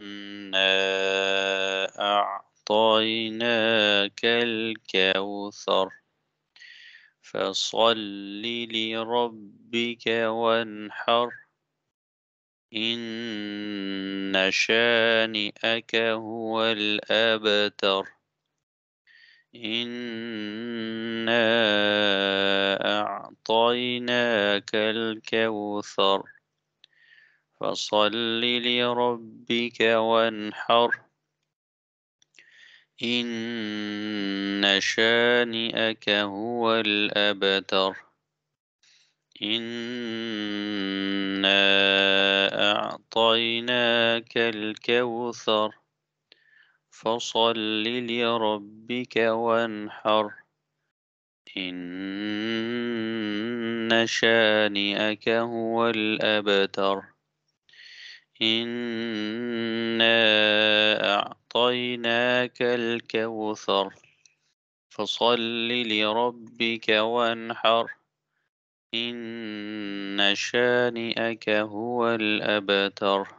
إنا أعطيناك الكوثر فصل لربك وانحر إن شانئك هو الأبتر إنا أعطيناك الكوثر فصل لربك ربك وانحر إن شانئك هو الأبتر إنا أعطيناك الكوثر فصل لربك وانحر إن شانئك هو الأبتر أعطيناك الكوثر فصل لربك وانحر إن شانئك هو الأبتر